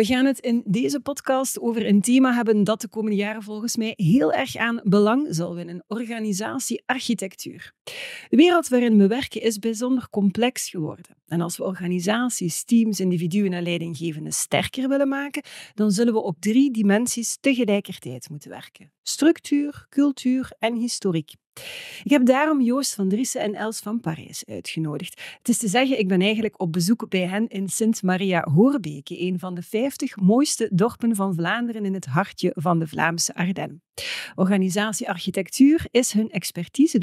We gaan het in deze podcast over een thema hebben dat de komende jaren volgens mij heel erg aan belang zal winnen: organisatiearchitectuur. De wereld waarin we werken is bijzonder complex geworden. En als we organisaties, teams, individuen en leidinggevenden sterker willen maken, dan zullen we op drie dimensies tegelijkertijd moeten werken: structuur, cultuur en historiek. Ik heb daarom Joost van Driessen en Els van Parijs uitgenodigd. Het is te zeggen, ik ben eigenlijk op bezoek bij hen in Sint-Maria-Hoorbeke, een van de 50 mooiste dorpen van Vlaanderen in het hartje van de Vlaamse Ardennen. Organisatie architectuur is hun expertise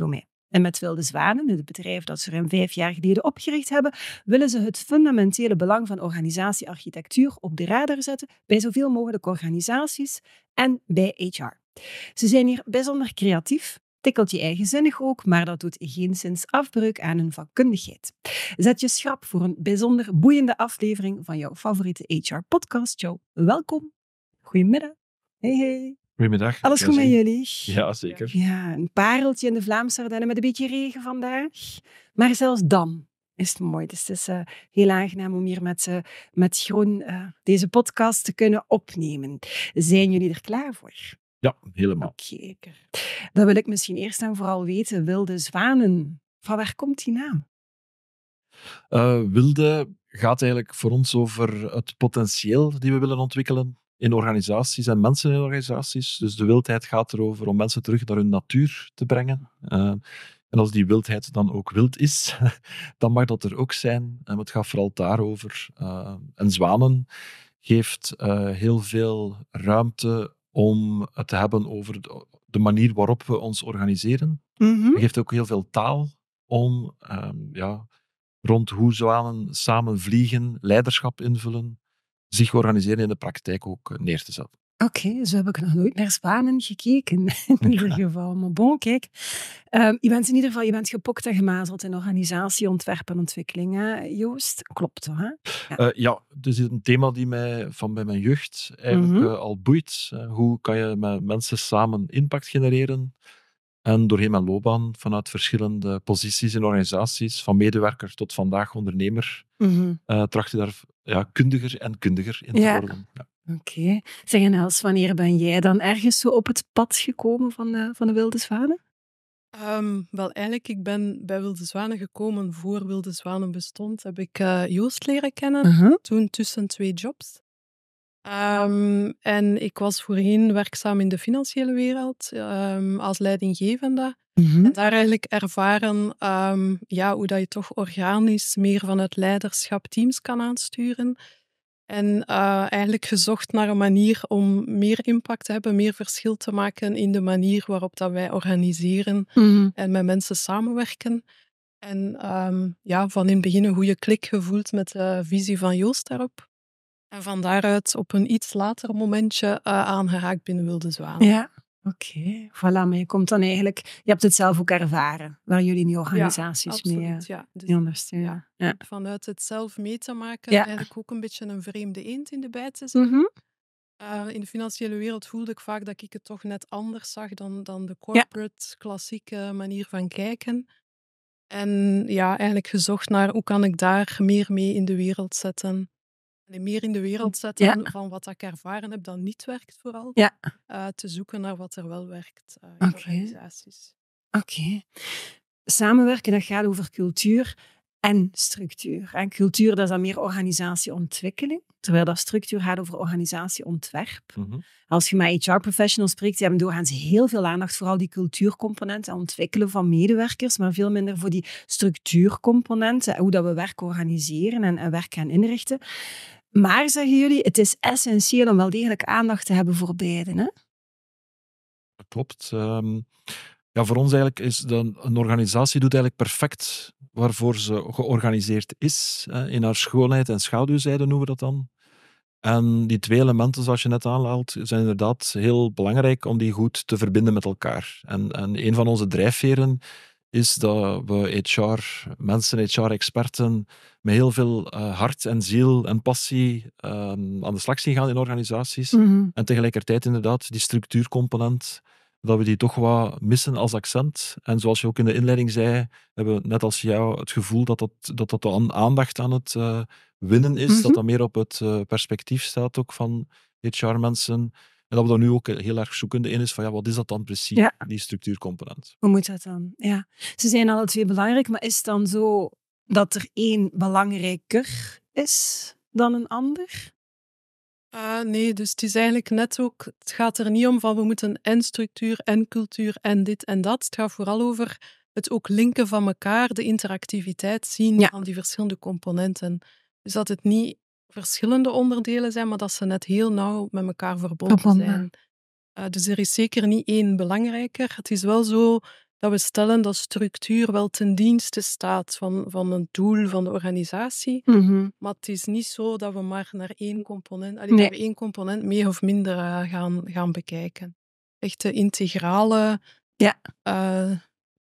En met Wilde Zwanen, het bedrijf dat ze ruim vijf jaar geleden opgericht hebben, willen ze het fundamentele belang van organisatiearchitectuur op de radar zetten bij zoveel mogelijk organisaties en bij HR. Ze zijn hier bijzonder creatief Tikkelt je eigenzinnig ook, maar dat doet geen sinds afbreuk aan hun vakkundigheid. Zet je schrap voor een bijzonder boeiende aflevering van jouw favoriete HR-podcast show. Welkom. Goedemiddag. Hey, hey. Goedemiddag. Alles goed met jullie? Ja, zeker. Ja, een pareltje in de Vlaamse Ardennen met een beetje regen vandaag. Maar zelfs dan is het mooi. Dus het is eh, heel aangenaam om hier met, uh, met Groen eh, deze podcast te kunnen opnemen. Zijn jullie er klaar voor? Ja, helemaal. Oké, Dan wil ik misschien eerst en vooral weten, Wilde Zwanen, van waar komt die naam? Eh, wilde gaat eigenlijk voor ons over het potentieel die we willen ontwikkelen in organisaties en mensen in organisaties. Dus de wildheid gaat erover om mensen terug naar hun natuur te brengen. Eh, en als die wildheid dan ook wild is, dan mag dat er ook zijn. En eh, het gaat vooral daarover. Uh, en zwanen geeft heel veel ruimte om het te hebben over de manier waarop we ons organiseren. Mm geeft ook heel veel taal om ehm, ja, rond hoe zwanen samen vliegen, leiderschap invullen, zich organiseren in de praktijk ook eh, neer te zetten. Oké, zo heb ik nog nooit naar Spanen gekeken, in ieder geval. Maar bon, kijk. Ehm, je bent in ieder geval je bent gepokt en gemazeld in organisatie, ontwerp en ontwikkeling, Joost? Klopt toch, hè? Ja. Eh, ja, dus een thema die mij van bij mijn jeugd eigenlijk mhm. eh, al boeit. Eh, hoe kan je met mensen samen impact genereren? En doorheen mijn loopbaan, vanuit verschillende posities en organisaties, van medewerker tot vandaag ondernemer, mm tracht je daar ja, kundiger en kundiger in te worden. Ja. Oké. Okay. Zeg, en Els, wanneer ben jij dan ergens zo op het pad gekomen van de, van de wilde zwanen? Ehm, wel, eigenlijk, ik ben bij Wilde Zwanen gekomen voor Wilde Zwanen bestond. Heb ik eh, Joost leren kennen, uh-huh. toen tussen twee jobs. Ehm, en ik was voorheen werkzaam in de financiële wereld ehm, als leidinggevende. Mm-hmm. En daar eigenlijk ervaren ja, hoe dat je toch organisch meer vanuit leiderschap teams kan aansturen. En eh, eigenlijk gezocht naar een manier om meer impact te hebben, meer verschil te maken in de manier waarop dat wij organiseren mhm. en met mensen samenwerken. En ehm, ja, van in het begin een goede klik gevoeld met de visie van Joost daarop. En van daaruit op een iets later momentje uh, aangeraakt binnen Wilde Zwaan. Ja, Oké, okay, voilà. Maar je komt dan eigenlijk... Je hebt het zelf ook ervaren, waar jullie in die organisaties eh, ja, dus mee ja. Ja. Vanuit het zelf mee te maken, eigenlijk ook een beetje een vreemde eend in de bijt te zijn. Mhm. Eh, in de financiële wereld voelde ik vaak dat ik het toch net anders zag dan, dan de corporate, klassieke manier van kijken. En ja, eigenlijk gezocht naar hoe kan ik daar meer mee in de wereld zetten meer in de wereld zetten van wat ik ervaren heb dat niet werkt vooral. Ja. Eh, te zoeken naar wat er wel werkt eh, in organisaties. Oké. Samenwerken, dat gaat over cultuur en structuur. En cultuur, dat is dan meer organisatieontwikkeling. Terwijl dat structuur gaat over organisatieontwerp. Mhm. Als je met HR-professionals spreekt, die hebben doorgaans heel veel aandacht voor al die cultuurcomponenten ontwikkelen van medewerkers, maar veel minder voor die structuurcomponenten hoe dat we werk organiseren en, en werk gaan inrichten. Maar zeggen jullie, het is essentieel om wel degelijk aandacht te hebben voor beiden. Hè? Klopt. Ehm, ja, voor ons eigenlijk is dan een organisatie doet eigenlijk perfect waarvoor ze georganiseerd is. In haar schoonheid en schaduwzijde noemen we dat dan. En die twee elementen, zoals je net aanhaalt, zijn inderdaad heel belangrijk om die goed te verbinden met elkaar. En, en een van onze drijfveren is dat we HR, mensen, HR-experten, met heel veel eh, hart en ziel en passie ehm, aan de slag zien gaan in organisaties. Mhm. En tegelijkertijd inderdaad die structuurcomponent, dat we die toch wat missen als accent. En zoals je ook in de inleiding zei, hebben we net als jou het gevoel dat dat, dat, dat de aandacht aan het eh, winnen is, dat mhm. dat meer op het eh, perspectief staat ook van HR-mensen. En dat we daar nu ook heel erg zoekende in is van ja, wat is dat dan precies, die structuurcomponent? Hoe moet dat dan? Ja, ze zijn alle twee belangrijk, maar is het dan zo dat er één belangrijker is dan een ander? Ah, nee, dus het is eigenlijk net ook, het gaat er niet om van we moeten en structuur en cultuur en dit en dat. Het gaat vooral over het ook linken van elkaar, de interactiviteit zien van die verschillende componenten. Dus dat het niet verschillende onderdelen zijn, maar dat ze net heel nauw met elkaar verbonden, zijn. Uh, dus er is zeker niet één belangrijker. Het is wel zo dat we stellen dat structuur wel ten dienste staat van, van een doel van de organisatie. Mhm. Maar het is niet zo dat we maar naar één component, naar één component meer of minder eh, gaan, gaan bekijken. Echte integrale eh,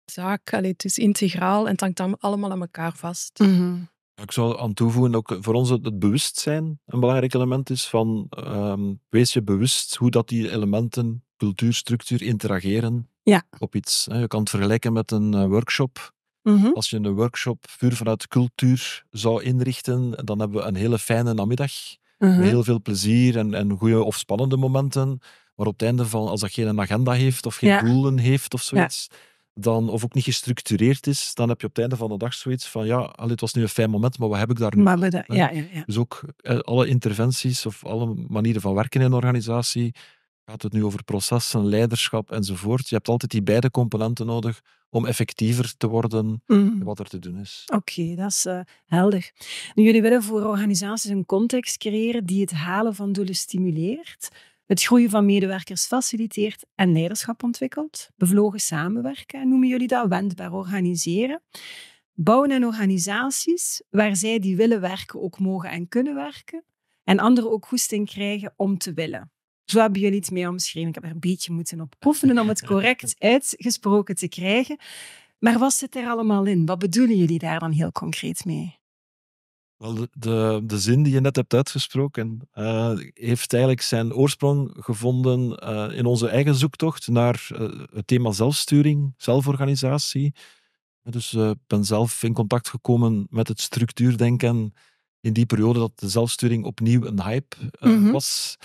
zaak. het is integraal en het hangt allemaal aan elkaar vast. Mhm. Ik zou aan toevoegen ook voor ons het het bewustzijn een belangrijk element is van ehm, wees je bewust hoe dat die elementen, cultuur, structuur interageren ja. op iets. Je kan het vergelijken met een eh, workshop. Mhm. Als je een workshop vuur vanuit cultuur zou inrichten, dan hebben we een hele fijne namiddag. Mhm. heel veel plezier en, en goede of spannende momenten. Maar op het einde van, als dat geen agenda heeft of geen doelen heeft of zoiets, ja dan, of ook niet gestructureerd is, dan heb je op het einde van de dag zoiets van, ja, allee, het was nu een fijn moment, maar wat heb ik daar nu? Maar ja, ja, Dus ook eh, alle interventies of alle manieren van werken in een organisatie, gaat het nu over processen, leiderschap enzovoort. Je hebt altijd die beide componenten nodig om effectiever te worden mm. wat er te doen is. Oké, dat is eh, helder. Nu, jullie willen voor organisaties een context creëren die het halen van doelen stimuleert het groeien van medewerkers faciliteert en leiderschap ontwikkelt. Bevlogen samenwerken noemen jullie dat, wendbaar organiseren. Bouwen aan organisaties waar zij die willen werken ook mogen en kunnen werken. En anderen ook goesting krijgen om te willen. Zo hebben jullie het mee omschreven. Ik heb er een beetje moeten op oefenen om het correct uitgesproken te krijgen. Maar wat zit er allemaal in? Wat bedoelen jullie daar dan heel concreet mee? Wel, de, de, zin die je net hebt uitgesproken, eh, heeft eigenlijk zijn oorsprong gevonden eh, in onze eigen zoektocht naar eh, het thema zelfsturing, zelforganisatie. Dus ik ben zelf in contact gekomen met het structuurdenken in die periode dat de zelfsturing opnieuw een hype mhm. was.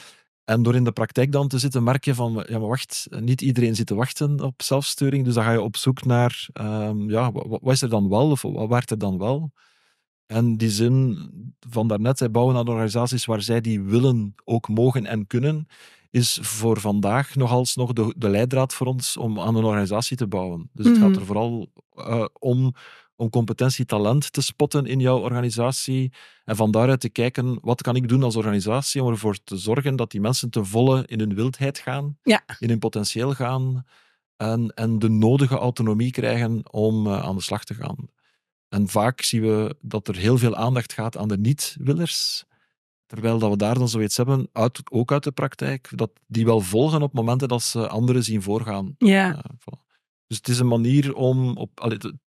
En door in de praktijk dan te zitten, merk je van, ja maar wacht, niet iedereen zit te wachten op zelfsturing. Dus dan ga je op zoek naar, ehm, ja, wat, is er dan wel of wat werkt er dan wel? En die zin van daarnet, zij bouwen aan organisaties waar zij die willen ook mogen en kunnen, is voor vandaag nogals nog de, de leidraad voor ons om aan een organisatie te bouwen. Dus het gaat mhm. er vooral eh, om om competentie, talent te spotten in jouw organisatie. En van daaruit te kijken, wat kan ik doen als organisatie om ervoor te zorgen dat die mensen te volle in hun wildheid gaan, in hun potentieel gaan en, en de nodige autonomie krijgen om eh, aan de slag te gaan. En vaak zien we dat er heel veel aandacht gaat aan de niet-willers. Terwijl dat we daar dan zoiets hebben, uit, ook uit de praktijk, dat die wel volgen op momenten dat ze anderen zien voorgaan. Ja. Eh, dus het is een manier om. Op,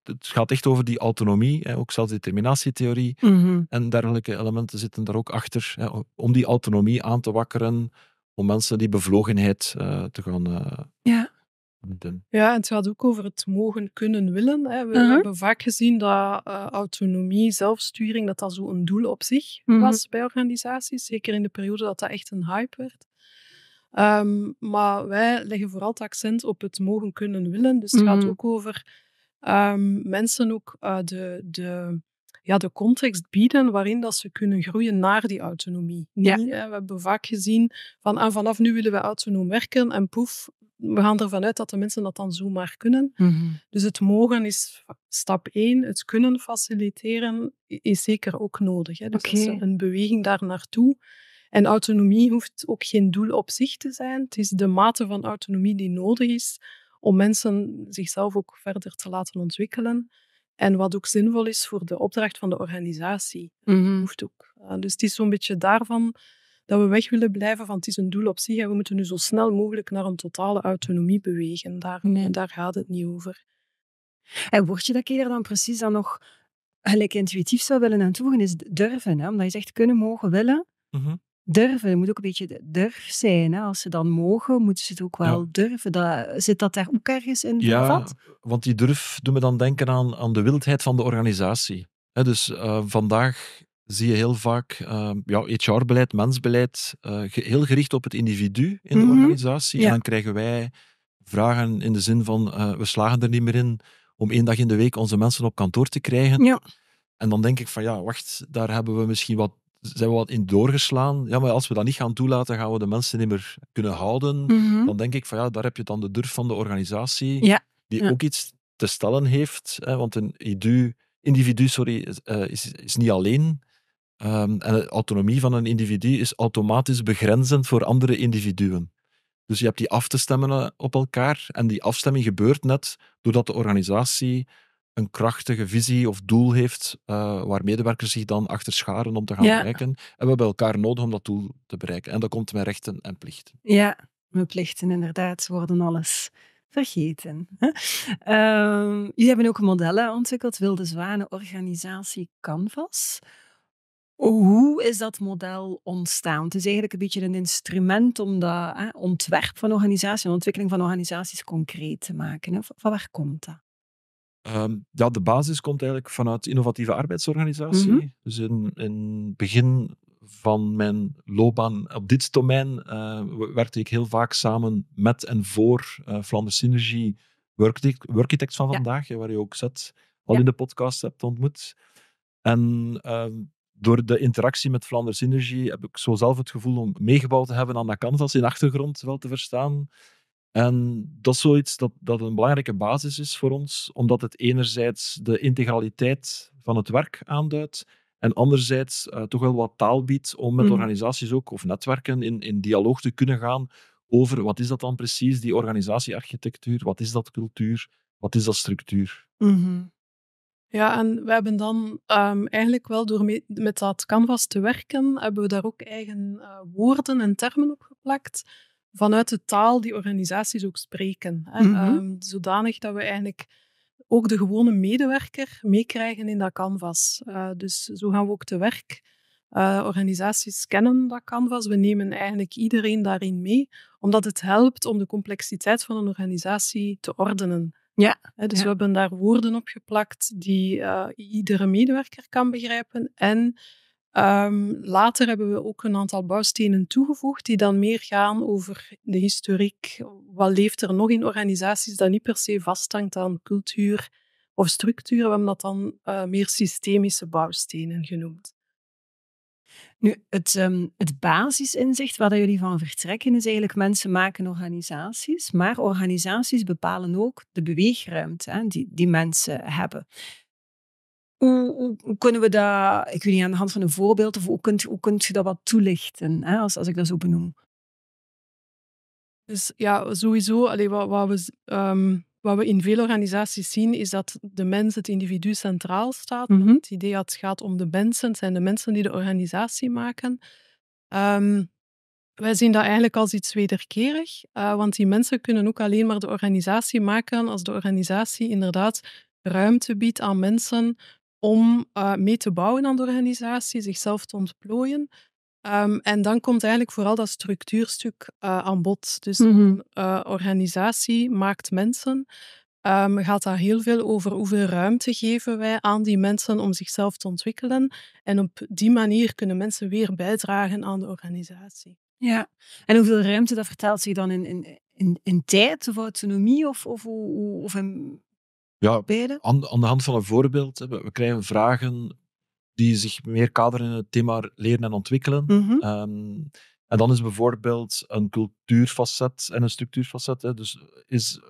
het, gaat echt over die autonomie, ook zelfdeterminatietheorie mhm. en dergelijke elementen zitten daar ook achter. om die autonomie aan te wakkeren, om mensen die bevlogenheid eh, te gaan eh, ja. Ja, en het gaat ook over het mogen, kunnen, willen. Hè. We uh-huh. hebben vaak gezien dat eh, autonomie, zelfsturing, dat dat zo'n doel op zich mhm. was bij organisaties. Zeker in de periode dat dat echt een hype werd. Ehm, maar wij leggen vooral het accent op het mogen, kunnen, willen. Dus het gaat mhm. ook over ehm, mensen ook eh, de, de ja, de context bieden waarin dat ze kunnen groeien naar die autonomie. we hebben vaak gezien van ah, vanaf nu willen we autonoom werken en poef, we gaan ervan uit dat de mensen dat dan zomaar kunnen. Mhm. Dus het mogen is stap één. Het kunnen faciliteren is zeker ook nodig. Hè. Dus een beweging daar naartoe. En autonomie hoeft ook geen doel op zich te zijn. Het is de mate van autonomie die nodig is om mensen zichzelf ook verder te laten ontwikkelen. En wat ook zinvol is voor de opdracht van de organisatie. hoeft mhm. ook. Ah, dus het is zo'n beetje daarvan dat we weg willen blijven van het is een doel op zich en we moeten nu zo snel mogelijk naar een totale autonomie bewegen. Daar, daar gaat het niet over. En word je dat keer dan precies dan nog gelijk intuïtief zou willen aan toevoegen, is durven. Hè? Omdat je zegt kunnen, mogen, willen. Mhm durven. Er moet ook een beetje durf zijn. Hè? Als ze dan mogen, moeten ze het ook wel durven. Dat, zit dat daar ook ergens in ja, vervat? want die durf doet me dan denken aan, aan de wildheid van de organisatie. dus eh, vandaag zie je heel vaak uh, ja, HR-beleid, mensbeleid, eh, heel gericht op het individu in de mhm. organisatie. En dan krijgen wij vragen in de zin van, eh, we slagen er niet meer in om één dag in de week onze mensen op kantoor te krijgen. Ja. En dan denk ik van, ja, wacht, daar hebben we misschien wat zijn we wat in doorgeslaan. Ja, maar als we dat niet gaan toelaten, gaan we de mensen niet meer kunnen houden. Mhm. Dan denk ik van ja, daar heb je dan de durf van de organisatie, die ook iets te stellen heeft. Hè, want een individu, sorry, is, eh, is, is, niet alleen. Ehm, en de autonomie van een individu is automatisch begrenzend voor andere individuen. Dus je hebt die af te stemmen eh, op elkaar. En die afstemming gebeurt net doordat de organisatie een krachtige visie of doel heeft eh, waar medewerkers zich dan achter scharen om te gaan bereiken. En we hebben elkaar nodig om dat doel te bereiken. En dat komt met rechten en plichten. Ja, mijn plichten inderdaad worden alles vergeten. uh, jullie hebben ook modellen ontwikkeld, Wilde Zwanen, organisatie Canvas. Hoe is dat model ontstaan? Het is eigenlijk een beetje een instrument om dat ontwerp van organisaties en ontwikkeling van organisaties concreet te maken. Van waar komt dat? Ehm, ja, de basis komt eigenlijk vanuit innovatieve arbeidsorganisatie. Mhm. Dus in, het begin van mijn loopbaan op dit domein eh, werkte ik heel vaak samen met en voor uh, Synergy, Synergie, Workitect van vandaag, waar je ook zet al in de podcast hebt ontmoet. En ehm, door de interactie met Vlaanders Synergie heb ik zo zelf het gevoel om meegebouwd te hebben aan dat canvas in de achtergrond wel te verstaan. En dat is zoiets dat, dat een belangrijke basis is voor ons, omdat het enerzijds de integraliteit van het werk aanduidt en anderzijds eh, toch wel wat taal biedt om met mhm. organisaties ook, of netwerken, in, in dialoog te kunnen gaan over wat is dat dan precies, die organisatiearchitectuur, wat is dat cultuur, wat is dat structuur. Mhm. Ja, en we hebben dan ehm, eigenlijk wel door met dat canvas te werken, hebben we daar ook eigen eh, woorden en termen op geplakt vanuit de taal die organisaties ook spreken. Hè? Mhm. Ehm, zodanig dat we eigenlijk ook de gewone medewerker meekrijgen in dat canvas. Eh, dus zo gaan we ook te werk. Eh, organisaties kennen dat canvas. We nemen eigenlijk iedereen daarin mee, omdat het helpt om de complexiteit van een organisatie te ordenen. Ja. dus we hebben daar woorden op geplakt die eh, iedere medewerker kan begrijpen en Ehm, later hebben we ook een aantal bouwstenen toegevoegd die dan meer gaan over de historiek. Wat leeft er nog in organisaties dat niet per se vasthangt aan cultuur of structuur? We hebben dat dan eh, meer systemische bouwstenen genoemd. Nu, het, ehm, het basisinzicht waar jullie van vertrekken is eigenlijk mensen maken organisaties, maar organisaties bepalen ook de beweegruimte hè, die, die mensen hebben hoe, kunnen we dat, ik weet niet, aan de hand van een voorbeeld, of hoe kunt, hoe kunt je dat wat toelichten, hè, als, als ik dat zo benoem? Dus ja, sowieso, allee, wat, wat, we, ehm, wat we in veel organisaties zien, is dat de mens, het individu centraal staat. Mhm. Het idee dat het gaat om de mensen, het zijn de mensen die de organisatie maken. Ehm, wij zien dat eigenlijk als iets wederkerig, eh, want die mensen kunnen ook alleen maar de organisatie maken als de organisatie inderdaad ruimte biedt aan mensen om eh, mee te bouwen aan de organisatie, zichzelf te ontplooien. Ehm, en dan komt eigenlijk vooral dat structuurstuk eh, aan bod. Dus mhm. een eh, organisatie maakt mensen. Um, gaat daar heel veel over hoeveel ruimte geven wij aan die mensen om zichzelf te ontwikkelen. En op die manier kunnen mensen weer bijdragen aan de organisatie. Ja, en hoeveel ruimte dat vertaalt zich dan in, in, in, in tijd of autonomie of, of, of in ja, aan, aan, de hand van een voorbeeld. Hè, we krijgen vragen die zich meer kaderen in het thema leren en ontwikkelen. Mhm. Ehm, en dan is bijvoorbeeld een cultuurfacet en een structuurfacet. Hè, dus eh, is,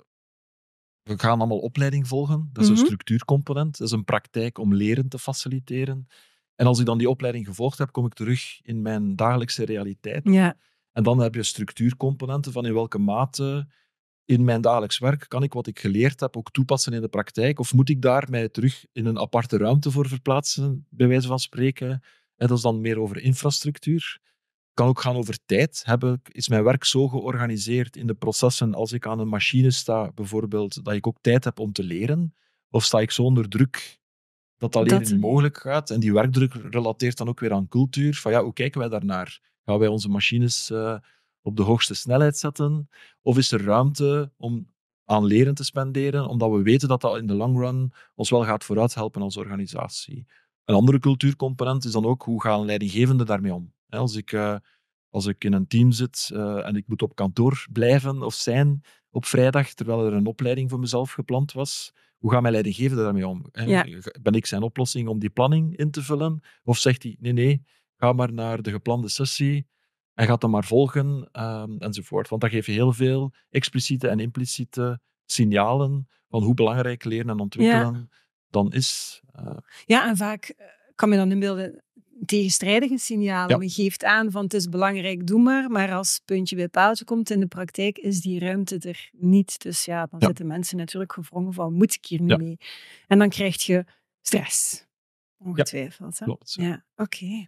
we gaan allemaal opleiding volgen. Dat is een mhm. structuurcomponent. Dat is een praktijk om leren te faciliteren. En als ik dan die opleiding gevolgd heb, kom ik terug in mijn dagelijkse realiteit. Ja. En dan heb je structuurcomponenten van in welke mate in mijn dagelijks werk? Kan ik wat ik geleerd heb ook toepassen in de praktijk? Of moet ik daar mij terug in een aparte ruimte voor verplaatsen, bij wijze van spreken? En dat is dan meer over infrastructuur. Kan ook gaan over tijd. ik? is mijn werk zo georganiseerd in de processen als ik aan een machine sta, bijvoorbeeld, dat ik ook tijd heb om te leren? Of sta ik zo onder druk dat dat niet mogelijk gaat? En die werkdruk relateert dan ook weer aan cultuur. Van ja, hoe kijken wij daarnaar? Gaan wij onze machines. Eh, op de hoogste snelheid zetten? Of is er ruimte om aan leren te spenderen, omdat we weten dat dat in de long run ons wel gaat vooruit helpen als organisatie? Een andere cultuurcomponent is dan ook hoe gaan leidinggevenden daarmee om? Als ik, eh, als ik in een team zit eh, en ik moet op kantoor blijven of zijn op vrijdag, terwijl er een opleiding voor mezelf gepland was, hoe gaan mijn leidinggevende daarmee om? Eh, ben ik zijn oplossing om die planning in te vullen? Of zegt hij, nee, nee, ga maar naar de geplande sessie, en gaat dan maar volgen ehm, enzovoort. Want dat geeft je heel veel expliciete en impliciete signalen van hoe belangrijk leren en ontwikkelen dan is. Eh. Ja, en vaak eh, kan je dan inbeelden tegenstrijdige signalen. Ja. geeft aan van het is belangrijk, doe maar. Maar als puntje bij pauze komt in de praktijk, is die ruimte er niet. Dus ja, dan zitten mensen natuurlijk gevrongen van moet ik hier nu mee? En dan krijg je stress. Ongetwijfeld. Klopt. Ja, oké.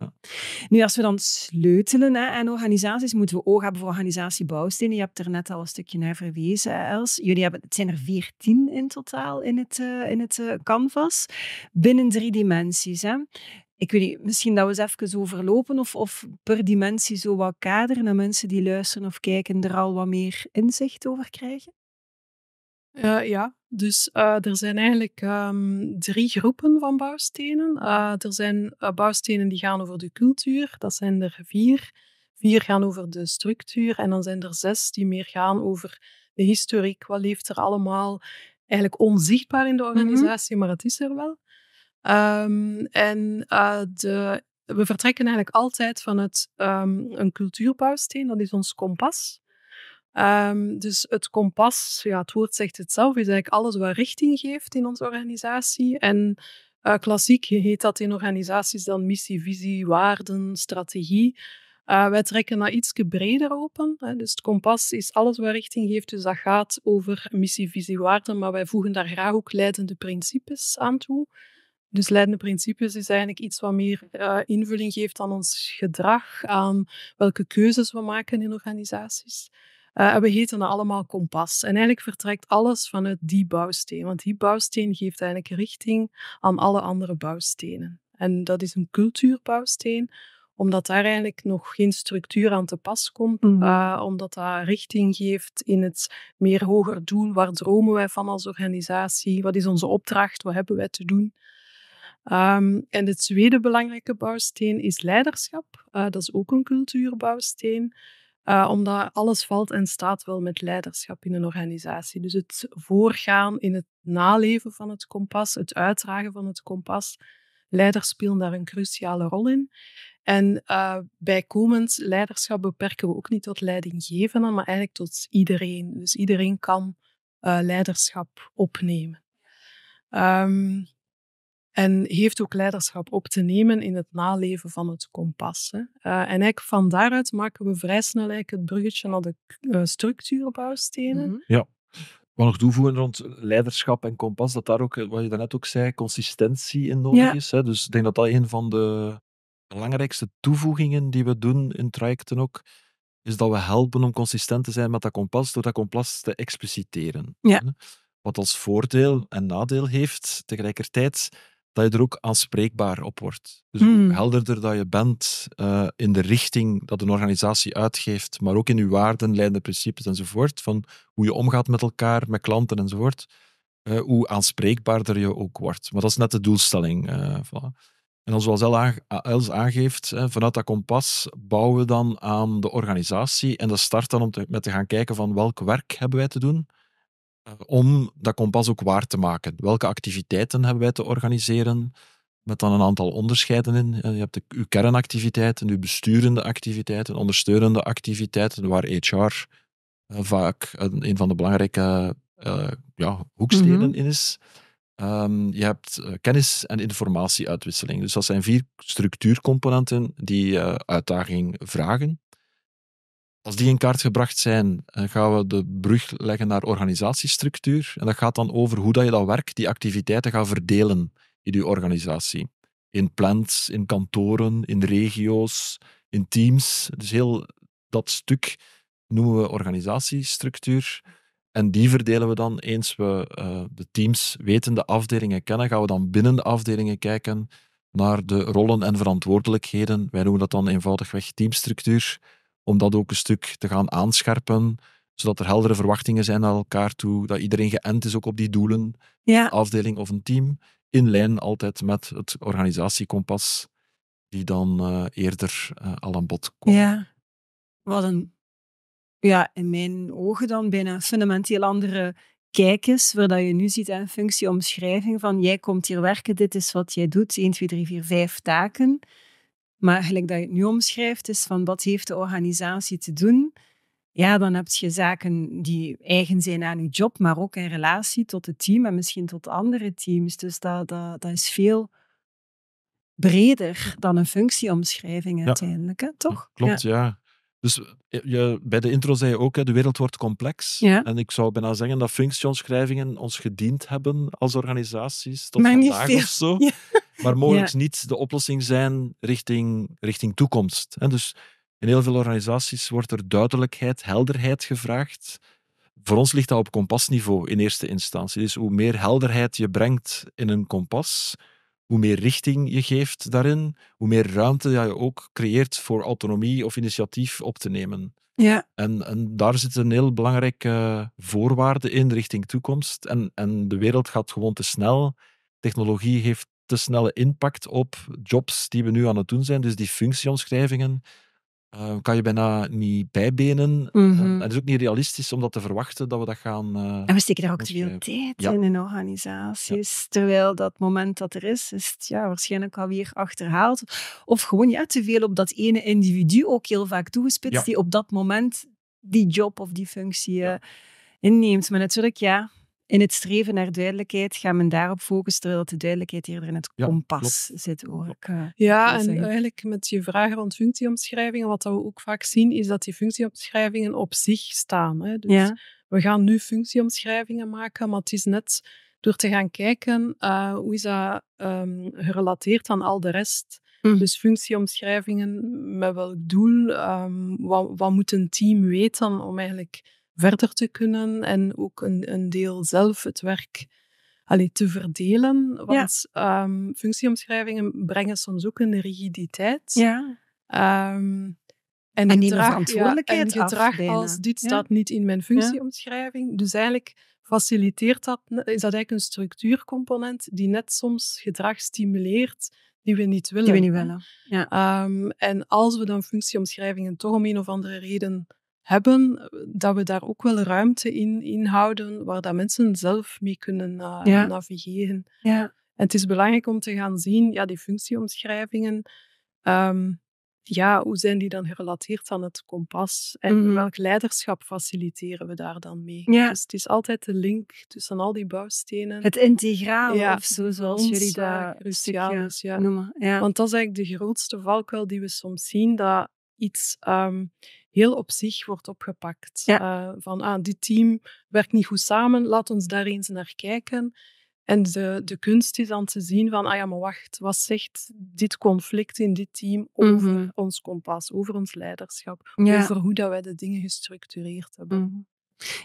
Nu, als we dan sleutelen hè, aan organisaties, moeten we oog hebben voor organisatiebouwstenen. Je hebt er net al een stukje naar verwezen, Els. Jullie hebben, het zijn er veertien in totaal in het, eh, in het eh, canvas, binnen drie dimensies. Hè. Ik weet niet, misschien dat we eens even overlopen of, of per dimensie zo wat kaderen en mensen die luisteren of kijken er al wat meer inzicht over krijgen? Eh, ja, dus eh, er zijn eigenlijk ehm, drie groepen van bouwstenen. Eh, er zijn eh, bouwstenen die gaan over de cultuur, dat zijn er vier. Vier gaan over de structuur en dan zijn er zes die meer gaan over de historiek. Wat leeft er allemaal? Eigenlijk onzichtbaar in de mhm. organisatie, maar het is er wel. Ehm, en de, we vertrekken eigenlijk altijd vanuit ehm, een cultuurbouwsteen, dat is ons kompas. Ehm, dus het kompas, ja, het woord zegt het zelf, is eigenlijk alles wat richting geeft in onze organisatie. En eh, klassiek heet dat in organisaties dan missie, visie, waarden, strategie. Eh, wij trekken dat iets breder open. Hè. Dus het kompas is alles wat richting geeft. Dus dat gaat over missie, visie, waarden. Maar wij voegen daar graag ook leidende principes aan toe. Dus leidende principes is eigenlijk iets wat meer eh, invulling geeft aan ons gedrag, aan welke keuzes we maken in organisaties. Eh, we heten dat allemaal kompas. En eigenlijk vertrekt alles vanuit die bouwsteen, want die bouwsteen geeft eigenlijk richting aan alle andere bouwstenen. En dat is een cultuurbouwsteen, omdat daar eigenlijk nog geen structuur aan te pas komt, mhm. eh, omdat dat richting geeft in het meer hoger doel. Waar dromen wij van als organisatie? Wat is onze opdracht? Wat hebben wij te doen? Ehm, en de tweede belangrijke bouwsteen is leiderschap. Eh, dat is ook een cultuurbouwsteen. Eh, omdat alles valt en staat wel met leiderschap in een organisatie. Dus het voorgaan in het naleven van het kompas, het uitdragen van het kompas. Leiders spelen daar een cruciale rol in. En uh, eh, bijkomend leiderschap beperken we ook niet tot leidinggevenden, maar eigenlijk tot iedereen. Dus iedereen kan eh, leiderschap opnemen. Um, en heeft ook leiderschap op te nemen in het naleven van het kompas. Eh, en eigenlijk van daaruit maken we vrij snel eigenlijk het bruggetje naar de eh, structuurbouwstenen. Mhm. Ja. Wat nog toevoegen rond leiderschap en kompas, dat daar ook, eh, wat je daarnet ook zei, consistentie in nodig is. Hè. Dus ik denk dat dat een van de belangrijkste toevoegingen die we doen in trajecten ook, is dat we helpen om consistent te zijn met dat kompas door dat kompas te expliciteren. Ja. Wat als voordeel en nadeel heeft, tegelijkertijd dat je er ook aanspreekbaar op wordt. Dus hoe hmm. helderder dat je bent eh, in de richting dat een organisatie uitgeeft, maar ook in je waarden, leidende principes enzovoort, van hoe je omgaat met elkaar, met klanten enzovoort, eh, hoe aanspreekbaarder je ook wordt. Maar dat is net de doelstelling. Uh, voilà. En dan zoals Els aangeeft, vanuit dat kompas bouwen we dan aan de organisatie en dat start dan om met te gaan kijken van welk werk hebben wij te doen eh, om dat kompas ook waar te maken. Welke activiteiten hebben wij te organiseren? Met dan een aantal onderscheiden in. Eh, je hebt de, uw kernactiviteiten, uw besturende activiteiten, ondersteunende activiteiten, waar HR eh, vaak een, van de belangrijke ja, hoekstenen mhm. in is. Ehm, je hebt kennis- en informatieuitwisseling. Dus dat zijn vier structuurcomponenten die uitdaging vragen. Als die in kaart gebracht zijn, eh, gaan we de brug leggen naar organisatiestructuur. En dat gaat dan over hoe dat je dat werk, die activiteiten gaat verdelen in je organisatie. In plants, in kantoren, in regio's, in teams. Dus heel dat stuk noemen we organisatiestructuur. En die verdelen we dan eens we eh, de teams weten, de afdelingen kennen, gaan we dan binnen de afdelingen kijken naar de rollen en verantwoordelijkheden. Wij noemen dat dan eenvoudigweg teamstructuur om dat ook een stuk te gaan aanscherpen, zodat er heldere verwachtingen zijn naar elkaar toe, dat iedereen geënt is ook op die doelen, afdeling of een team, in lijn altijd met het organisatiekompas die dan eh, eerder eh, al aan bod komt. Ja, wat een, ja, in mijn ogen dan bijna fundamenteel andere kijk is, waar dat je nu ziet aan functieomschrijving van jij komt hier werken, dit is wat jij doet, 1, 2, 3, 4, 5 taken. Maar gelijk dat je het nu omschrijft, is van wat heeft de organisatie te doen? Ja, dan heb je zaken die eigen zijn aan je job, maar ook in relatie tot het team en misschien tot andere teams. Dus dat, dat, dat is veel breder dan een functieomschrijving uiteindelijk, hè? toch? Klopt, ja. Dus eh, je, bij de intro zei je ook, hè, de wereld wordt complex. Ja. En ik zou bijna zeggen dat functieomschrijvingen ons gediend hebben als organisaties tot vandaag of zo. maar mogelijk niet de oplossing zijn richting, richting toekomst. En dus in heel veel organisaties wordt er duidelijkheid, helderheid gevraagd. Voor ons ligt dat op kompasniveau in eerste instantie. Dus hoe meer helderheid je brengt in een kompas, hoe meer richting je geeft daarin, hoe meer ruimte je ook creëert voor autonomie of initiatief op te nemen. Ja. En, en daar zit een heel belangrijke voorwaarde in richting toekomst. En, en de wereld gaat gewoon te snel. Technologie heeft te snelle impact op jobs die we nu aan het doen zijn. Dus die functieomschrijvingen uh, kan je bijna niet bijbenen. Eh, mhm. het is ook niet realistisch om dat te verwachten dat we dat gaan. Eh, en we steken daar ook te veel tijd in in organisaties. Terwijl dat moment dat er is, is het ja, waarschijnlijk alweer achterhaald. Of gewoon ja, te veel op dat ene individu ook heel vaak toegespitst, die op dat moment die job of die functie inneemt. Maar natuurlijk, ja, in het streven naar duidelijkheid gaat men daarop focussen, terwijl de duidelijkheid eerder in het kompas zit, hoor eh, ja, en eigenlijk met je vraag rond functieomschrijvingen, wat we ook vaak zien, is dat die functieomschrijvingen op zich staan. Hè? Dus ja. we gaan nu functieomschrijvingen maken, maar het is net door te gaan kijken eh, hoe is dat um, gerelateerd aan al de rest. Mm. Dus functieomschrijvingen, met welk doel, ehm, wat, wat moet een team weten om eigenlijk verder te kunnen en ook een, een deel zelf het werk allee, te verdelen. Want ehm, functieomschrijvingen brengen soms ook een rigiditeit. Ja. Ehm, en, en gedrag, verantwoordelijkheid en gedrag als dit staat niet in mijn functieomschrijving. Dus eigenlijk faciliteert dat, is dat eigenlijk een structuurcomponent die net soms gedrag stimuleert die we niet willen. Die we niet willen. Ja. Ehm, en als we dan functieomschrijvingen toch om een of andere reden hebben, dat we daar ook wel ruimte in, in houden waar dat mensen zelf mee kunnen eh, navigeren. Ja. En het is belangrijk om te gaan zien, ja, die functieomschrijvingen, ehm, ja, hoe zijn die dan gerelateerd aan het kompas en mhm. welk leiderschap faciliteren we daar dan mee? Ja. Dus het is altijd de link tussen al die bouwstenen. Het integraal ja, of zo, zoals jullie dat eh, cruciaal ja. noemen. Want dat is eigenlijk de grootste valkuil die we soms zien, dat iets... Ehm, heel op zich wordt opgepakt. Eh, van ah, dit team werkt niet goed samen, laat ons daar eens naar kijken. En de, de kunst is dan te zien van, ah ja, maar wacht, wat zegt dit conflict in dit team over mhm. ons kompas, over ons leiderschap, over hoe dat wij de dingen gestructureerd hebben. Mhm.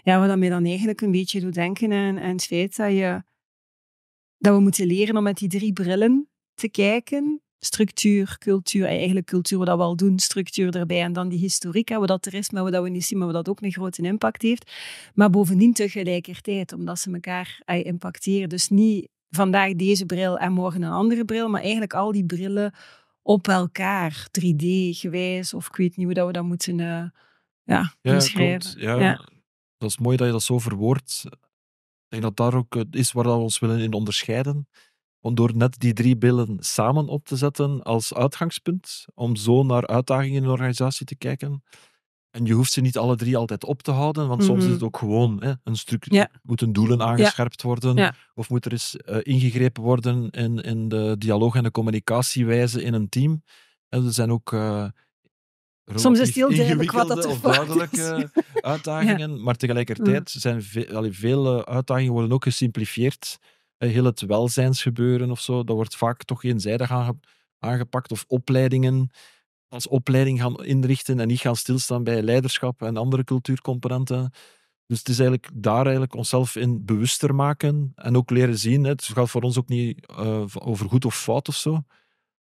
Ja, wat dat mij dan eigenlijk een beetje doet denken en aan het feit dat, je, dat we moeten leren om met die drie brillen te kijken structuur, cultuur, eh, eigenlijk cultuur, wat we al doen, structuur erbij en dan die historiek, wat dat er is, maar wat dat we niet zien, maar wat dat ook een grote impact heeft. Maar bovendien tegelijkertijd, omdat ze elkaar impacteren. Dus niet vandaag deze bril en morgen een andere bril, maar eigenlijk al die brillen op elkaar, 3D-gewijs, of ik weet niet hoe dat we dat moeten eh, ja, ja, beschrijven. Ja, dat is mooi dat je dat zo verwoordt. Ik denk dat daar ook eh, is waar we ons willen in onderscheiden om door net die drie billen samen op te zetten als uitgangspunt, om zo naar uitdagingen in de organisatie te kijken. En je hoeft ze niet alle drie altijd op te houden, want soms is mhm. het ook gewoon hè, een stuk. Ja. Moeten doelen aangescherpt worden? Of moet er eens eh, ingegrepen worden in, in de dialoog en de communicatiewijze in een team? En er zijn ook. Eh, soms is het heel wat dat of duidelijke uitdagingen, maar tegelijkertijd mm. zijn ve veel uitdagingen worden ook gesimplifieerd eh, heel het welzijnsgebeuren of zo, dat wordt vaak toch eenzijdig aangepakt. Of opleidingen als opleiding gaan inrichten en niet gaan stilstaan bij leiderschap en andere cultuurcomponenten. Dus het is eigenlijk daar eigenlijk onszelf in bewuster maken en ook leren zien. Het gaat voor ons ook niet eh, over goed of fout of zo.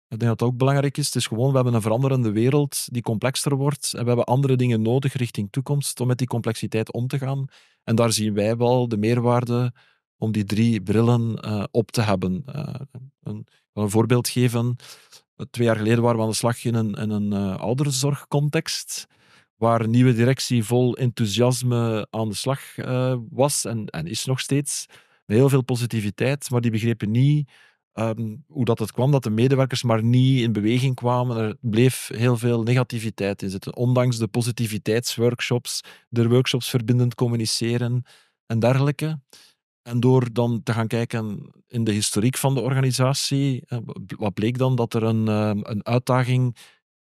Ik denk dat dat ook belangrijk is. Het is gewoon, we hebben een veranderende wereld die complexer wordt en we hebben andere dingen nodig richting toekomst om met die complexiteit om te gaan. En daar zien wij wel de meerwaarde om die drie brillen eh, op te hebben. Uh, een, een voorbeeld geven. Twee jaar geleden waren we aan de slag in een, in een uh, eh, ouderenzorgcontext, waar nieuwe directie vol enthousiasme aan de slag was en, en is nog steeds. Met heel veel positiviteit, maar die begrepen niet ehm, hoe dat het kwam dat de medewerkers maar niet in beweging kwamen. Er bleef heel veel negativiteit in zitten. Ondanks de positiviteitsworkshops, de workshops verbindend communiceren en dergelijke. En door dan te gaan kijken in de historiek van de organisatie, eh, wat bleek dan dat er een, ehm, een uitdaging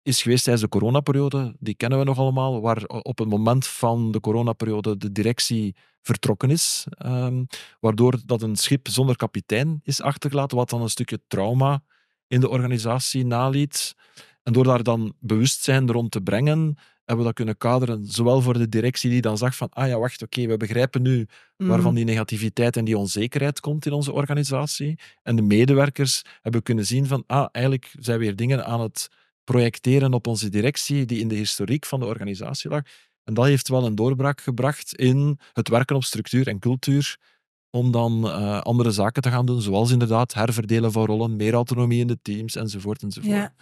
is geweest tijdens de coronaperiode. Die kennen we nog allemaal, waar op het moment van de coronaperiode de directie vertrokken is. Ehm, waardoor dat een schip zonder kapitein is achtergelaten, wat dan een stukje trauma in de organisatie naliet. En door daar dan bewustzijn rond te brengen, hebben we dat kunnen kaderen. Zowel voor de directie die dan zag van, ah ja, wacht, oké, we begrijpen nu waarvan mhm. die negativiteit en die onzekerheid komt in onze organisatie. En de medewerkers hebben kunnen zien van, ah, eigenlijk zijn we weer dingen aan het projecteren op onze directie die in de historiek van de organisatie lag. En dat heeft wel een doorbraak gebracht in het werken op structuur en cultuur om dan eh, andere zaken te gaan doen, zoals inderdaad herverdelen van rollen, meer autonomie in de teams, enzovoort, enzovoort. Ja.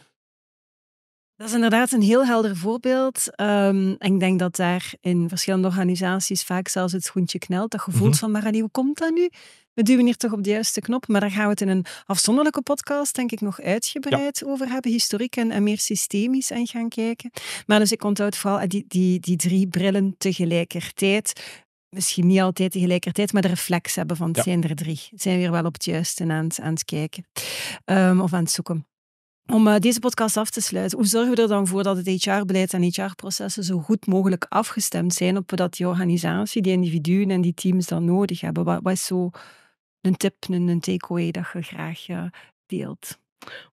Dat is inderdaad een heel helder voorbeeld. Ehm, en ik denk dat daar in verschillende organisaties vaak zelfs het schoentje knelt. Dat gevoel mhm. van, maar hoe komt dat nu? We duwen hier toch op de juiste knop. Maar daar gaan we het in een afzonderlijke podcast, denk ik, nog uitgebreid over hebben. Historiek en, en, meer systemisch aan gaan kijken. Maar dus ik onthoud vooral eh, die, die, die drie brillen tegelijkertijd misschien niet altijd tegelijkertijd, maar de reflex hebben van het zijn er drie. Zijn we hier wel op het juiste aan het, aan het kijken ehm, of aan het zoeken. Om eh, deze podcast af te sluiten, hoe zorgen we er dan voor dat het HR-beleid en HR-processen zo goed mogelijk afgestemd zijn op dat die organisatie, die individuen en die teams dan nodig hebben? Wat, is zo een tip, een, een takeaway dat je graag eh, deelt?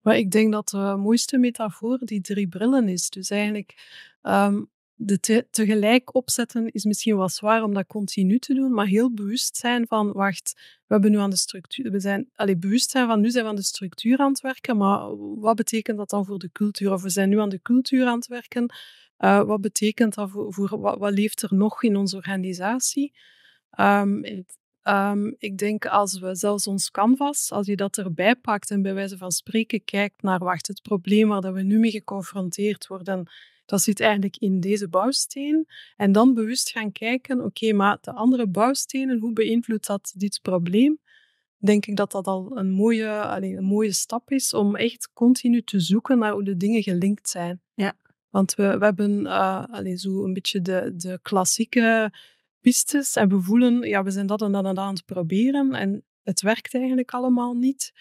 Maar ik denk dat de mooiste metafoor die drie brillen is. Dus eigenlijk ehm, de tegelijk opzetten is misschien wel zwaar om dat continu te doen, maar heel bewust zijn van, wacht, we hebben nu aan de structuur, we zijn, allez, bewust zijn van, nu zijn we aan de structuur aan het werken, maar wat betekent dat dan voor de cultuur? Of we zijn nu aan de cultuur aan het werken, eh, wat betekent dat voor, wat, leeft er nog in onze organisatie? Ehm, ehm, ik denk als we zelfs ons canvas, als je dat erbij pakt en bij wijze van spreken kijkt naar, wacht, het probleem waar dat we nu mee geconfronteerd worden, dat zit eigenlijk in deze bouwsteen. En dan bewust gaan kijken, oké, maar de andere bouwstenen, hoe beïnvloedt dat dit probleem? Denk ik dat dat al een mooie, alleen een mooie stap is om echt continu te zoeken naar hoe de dingen gelinkt zijn. Ja. Want we, we hebben eh, alleen zo een beetje de, de klassieke pistes en we voelen, ja, we zijn dat en dat en dat aan het proberen en het werkt eigenlijk allemaal niet.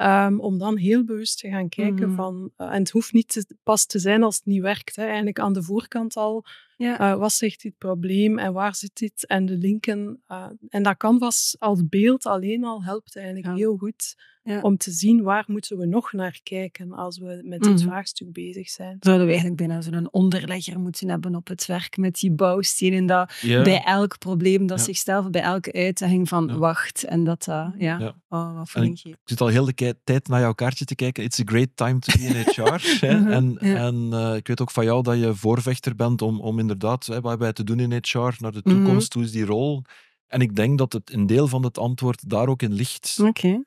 Ehm, om dan heel bewust te gaan kijken mhm. van, eh, en het hoeft niet te, pas te zijn als het niet werkt, hè, eigenlijk aan de voorkant al ja. Eh, wat zegt dit probleem en waar zit dit en de linken? Eh, en dat canvas als beeld alleen al helpt eigenlijk heel goed om te zien waar moeten we nog naar kijken als we met dit mhm. vraagstuk bezig zijn. Zouden we eigenlijk bijna zo'n onderlegger moeten hebben op het werk met die bouwstenen, dat bij elk probleem dat zichzelf, bij elke uitdaging van wacht en dat eh, mhm. ja, Oh, wat ik zit al heel de tijd naar jouw kaartje te kijken. It's a great time to be in HR. Mhm. En, ik weet ook van jou dat je voorvechter bent om, om in inderdaad, hè, wat hebben wij te doen in HR naar de mhm. toekomst? Mm Hoe is die rol? En ik denk dat het een deel van het antwoord daar ook in ligt.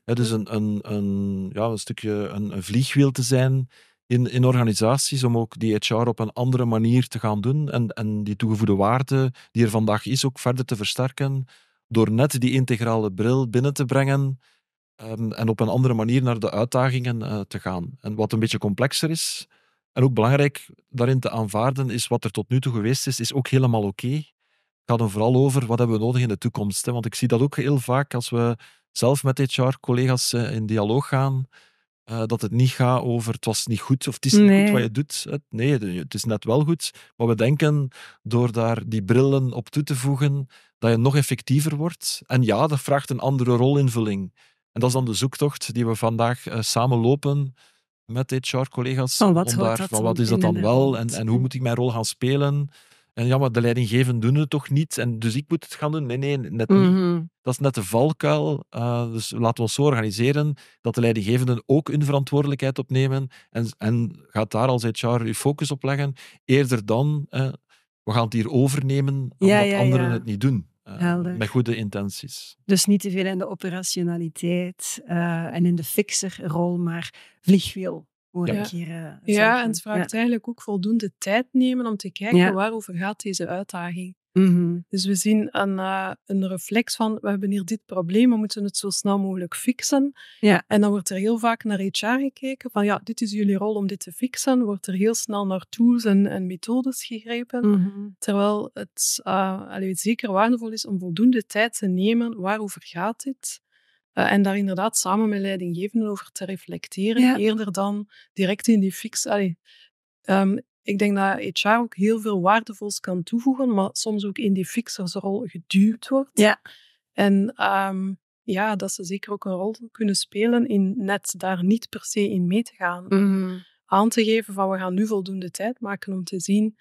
Het is dus een, een, een, ja, een stukje een, vliegwiel te zijn in, in organisaties om ook die HR op een andere manier te gaan doen en, en die toegevoegde waarde die er vandaag is ook verder te versterken door net die integrale bril binnen te brengen ehm, en op een andere manier naar de uitdagingen eh, te gaan. En wat een beetje complexer is, en ook belangrijk daarin te aanvaarden is wat er tot nu toe geweest is, is ook helemaal oké. Okay. Het gaat dan vooral over wat hebben we nodig in de toekomst. Hè? Want ik zie dat ook heel vaak als we zelf met HR-collega's eh, in dialoog gaan, eh, dat het niet gaat over het was niet goed of het is niet goed wat je doet. Nee, het is net wel goed. Maar we denken door daar die brillen op toe te voegen, dat je nog effectiever wordt. En ja, dat vraagt een andere rolinvulling. En dat is dan de zoektocht die we vandaag eh, samen lopen met HR-collega's. Van wat, daar, van wat is dat dan wel en, en hoe moet ik mijn rol gaan spelen? En ja, maar de leidinggevenden doen het toch niet? En dus ik moet het gaan doen? Nee, nee, net niet. Mhm. Dat is net de valkuil. Eh, dus laten we ons zo organiseren dat de leidinggevenden ook hun verantwoordelijkheid opnemen. En, en gaat daar als HR je focus op leggen, eerder dan eh, we gaan het hier overnemen omdat anderen het niet doen. Ehm, met goede intenties. Dus niet te veel in de operationaliteit eh, en in de fixerrol, maar vliegwiel. Hoor ja. Ik hier, eh, ja, en het vraagt eigenlijk ook voldoende tijd nemen om te kijken waarover gaat deze uitdaging. Mhm. Dus we zien een, eh, een reflex van, we hebben hier dit probleem, we moeten het zo snel mogelijk fixen. Ja. En dan wordt er heel vaak naar HR gekeken, van ja, dit is jullie rol om dit te fixen. Wordt er heel snel naar tools en, en methodes gegrepen. Mhm. Terwijl het, uh, zeker waardevol is om voldoende tijd te nemen, waarover gaat dit? Eh, en daar inderdaad samen met leidinggevenden over te reflecteren, eerder dan direct in die fix... Ehm, ik denk dat HR ook heel veel waardevols kan toevoegen, maar soms ook in die fixersrol geduwd wordt. Ja. En ehm, ja, dat ze zeker ook een rol kunnen spelen in net daar niet per se in mee te gaan. Mhm. Aan te geven van we gaan nu voldoende tijd maken om te zien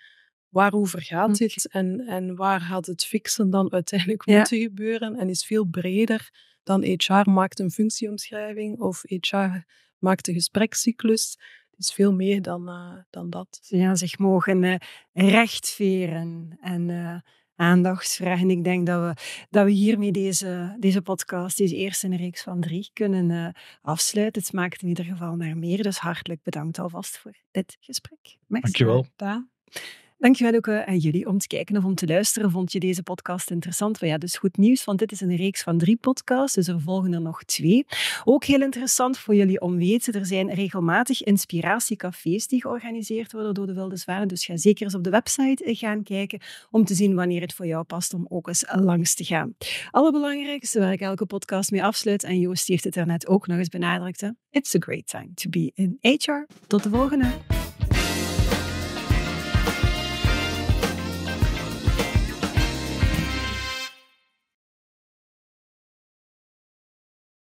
waarover gaat dit en, en waar gaat het fixen dan uiteindelijk moeten gebeuren en is veel breder dan HR maakt een functieomschrijving of HR maakt een gesprekscyclus is veel meer dan, eh, dan dat. Ja, zich mogen uh, rechtveren en uh, eh, aandachtsvragen. En ik denk dat we, dat we hiermee deze, deze podcast, deze eerste een reeks van drie, kunnen afsluiten. Het smaakt in ieder geval naar meer. Dus hartelijk bedankt alvast voor dit gesprek. Merci. Dankjewel. Da. Dankjewel ook eh, aan jullie om te kijken of om te luisteren. Vond je deze podcast interessant? ja, dus goed nieuws, want dit is een reeks van drie podcasts, dus er volgen er nog twee. Ook heel interessant voor jullie om weten, er zijn regelmatig inspiratiecafés die georganiseerd worden door de Wilde Zwaren. Dus ga zeker eens op de website eh, gaan kijken om te zien wanneer het voor jou past om ook eens langs te gaan. Allerbelangrijkste waar ik elke podcast mee afsluit, en Joost heeft het daarnet ook nog eens benadrukt, hè? it's a great time to be in HR. Tot de volgende!